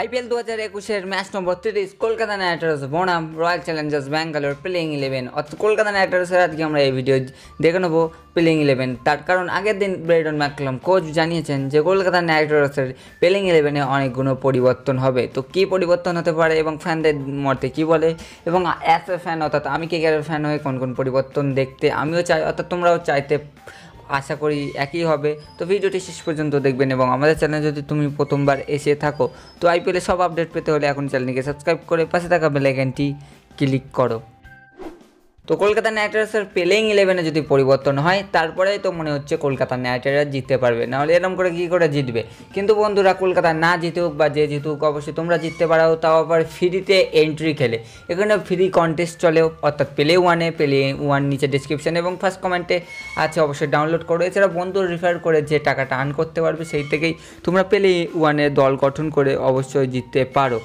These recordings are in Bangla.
আইপিএল দু হাজার একুশের ম্যাচ নম্বর তিরিশ কলকাতা নাইট রাইডার্স বনাম Royal Challengers Bangalore playing eleven অর্থাৎ কলকাতা নাইট রাইডার্সের আজকে আমরা এই ভিডিও দেখে নেবো প্লেয়িং ইলেভেন তার কারণ আগের দিন ব্রেডন ম্যাকলম কোচ জানিয়েছেন যে কলকাতা নাইট রাইডার্সের প্লেইং ইলেভেনে অনেকগুলো পরিবর্তন হবে তো কী পরিবর্তন হতে পারে এবং ফ্যানদের মতে কী বলে এবং অ্যাজ এ ফ্যান অর্থাৎ আমি কে ফ্যান হয়ে কোন কোন পরিবর্তন দেখতে আমিও চাই অর্থাৎ তোমরাও চাইতে আশা করি একই হবে তো ভিডিওটি শেষ পর্যন্ত দেখবেন এবং আমাদের চ্যানেল যদি তুমি প্রথমবার এসে থাকো তো আইপিএলে সব আপডেট পেতে হলে এখন চ্যানেলকে সাবস্ক্রাইব করে পাশে থাকা বেলাইকানটি ক্লিক করো তো কলকাতা নাইট রাইডার্সের প্লেইং ইলেভেনে যদি পরিবর্তন হয় তারপরেই তো মনে হচ্ছে কলকাতা নাইট রাইডার্স জিততে পারবে নাহলে এরকম করে কী করে জিতবে কিন্তু বন্ধুরা কলকাতা না জিতুক বা যে জিতুক অবশ্যই তোমরা জিততে পারো তাও আবার ফ্রিতে এন্ট্রি খেলে এখানে ফ্রি কন্টেস্ট চলে অর্থাৎ প্লে ওয়ানে প্লে ওয়ান নিচে ডিসক্রিপশন এবং ফার্স্ট কমেন্টে আছে অবশ্যই ডাউনলোড করো এছাড়া বন্ধু রেফার করে যে টাকাটা আর্ন করতে পারবে সেই থেকেই তোমরা প্লে ওয়ানে দল গঠন করে অবশ্যই জিততে পারো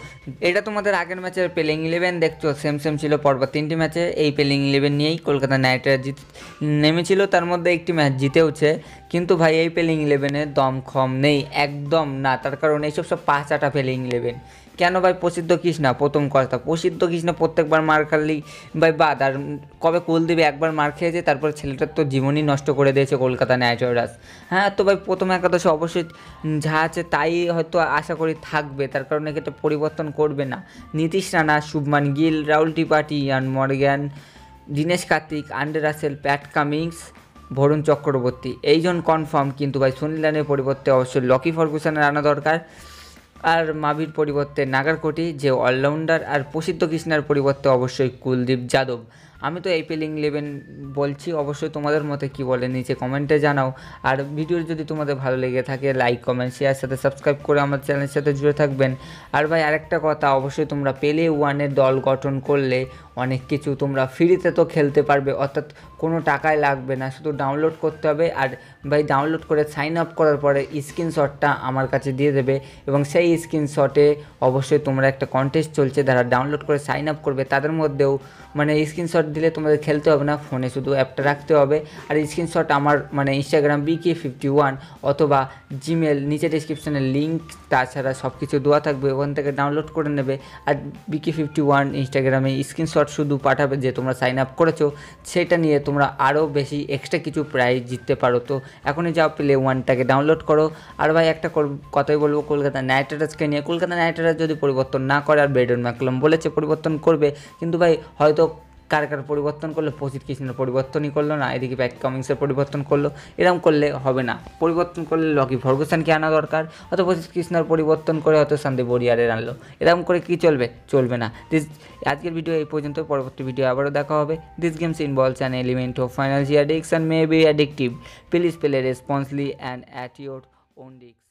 এটা তোমাদের আগের ম্যাচের প্লেইং ইলেভেন দেখছো সেম সেম ছিল পরপর তিনটি ম্যাচে এই প্লেইং ইলেভেন নিয়েই কলকাতা নাইট রাইডার্স জিত নেমেছিল তার মধ্যে একটি ম্যাচ জিতেওছে কিন্তু ভাই এই প্লেইং ইলেভেনের দমখম নেই একদম না তার কারণ এইসব সব পাঁচ আটা প্লেইং ইলেভেন কেন ভাই প্রসিদ্ধ কৃষ্ণা প্রথম কথা প্রসিদ্ধ কৃষ্ণা প্রত্যেকবার মার খালি ভাই বাদ আর কবে কোল দেবে একবার মার খেয়েছে তারপর ছেলেটার তো জীবনই নষ্ট করে দিয়েছে কলকাতা নাইট রাইডার্স হ্যাঁ তো ভাই প্রথম একাদশে অবশ্যই যা আছে তাই হয়তো আশা করি থাকবে তার কারণে কিন্তু পরিবর্তন করবে না নীতিশ রানা শুভমান গিল রাহুল ত্রিপাঠি আর Morgan Dinesh Karthik Andre Russell Pat Cummins Varun Chakravarthy এইজন কনফার্ম কিন্তু ভাই সুনীলানের পরিবর্তে অবশ্যই লকি ফার্গুসানের আনা দরকার আর মাবির পরিবর্তে নাগারকোটি যে অলরাউন্ডার আর প্রসিদ্ধ কৃষ্ণার পরিবর্তে অবশ্যই কুলদীপ যাদব আমি তো এই পেলিং ইলেভেন বলছি অবশ্যই তোমাদের মতে কি বলে নিচে কমেন্টে জানাও আর ভিডিও যদি তোমাদের ভালো লেগে থাকে লাইক কমেন্ট শেয়ার সাথে সাবস্ক্রাইব করে আমার চ্যানেলের সাথে জুড়ে থাকবেন আর ভাই আরেকটা কথা অবশ্যই তোমরা পেলে ওয়ানের দল গঠন করলে অনেক কিছু তোমরা ফ্রিতে তো খেলতে পারবে অর্থাৎ কোনো টাকায় লাগবে না শুধু ডাউনলোড করতে হবে আর ভাই ডাউনলোড করে সাইন আপ করার পরে স্ক্রিনশটটা আমার কাছে দিয়ে দেবে এবং সেই স্ক্রিনশটে অবশ্যই তোমরা একটা কন্টেস্ট চলছে যারা ডাউনলোড করে সাইন আপ করবে তাদের মধ্যেও মানে স্ক্রিনশট দিলে তোমাদের খেলতে হবে না ফোনে শুধু অ্যাপটা রাখতে হবে আর স্ক্রিনশট আমার মানে ইনস্টাগ্রাম বিকে ফিফটি ওয়ান অথবা জিমেল নিচে ডিসক্রিপশানের লিঙ্ক তাছাড়া সব কিছু দেওয়া থাকবে ওখান থেকে ডাউনলোড করে নেবে আর বিকে ফিফটি ওয়ান ইনস্টাগ্রামে স্ক্রিনশট স্ক্রিনশট শুধু পাঠাবে যে তোমরা সাইন আপ করেছো সেটা নিয়ে তোমরা আরও বেশি এক্সট্রা কিছু প্রাইজ জিততে পারো তো এখনই যাও প্লে ওয়ানটাকে ডাউনলোড করো আর ভাই একটা কথাই বলবো কলকাতা নাইট রাইডার্সকে নিয়ে কলকাতা নাইট রাইডার্স যদি পরিবর্তন না করে আর বেডন ম্যাকলম বলেছে পরিবর্তন করবে কিন্তু ভাই হয়তো কার কার পরিবর্তন করলো পজিট কৃষ্ণের পরিবর্তনই করলো না এদিকে ব্যাক কামিংসের পরিবর্তন করলো এরকম করলে হবে না পরিবর্তন করলে লকি ফর্গুসানকে আনা দরকার হয়তো পজিট কৃষ্ণের পরিবর্তন করে হয়তো সন্দীপ বরিয়ারের আনলো এরকম করে কি চলবে চলবে না দিস আজকের ভিডিও এই পর্যন্ত পরবর্তী ভিডিও আবারও দেখা হবে this games involves an element of financial addiction may be addictive please play responsibly and at your own রিক্স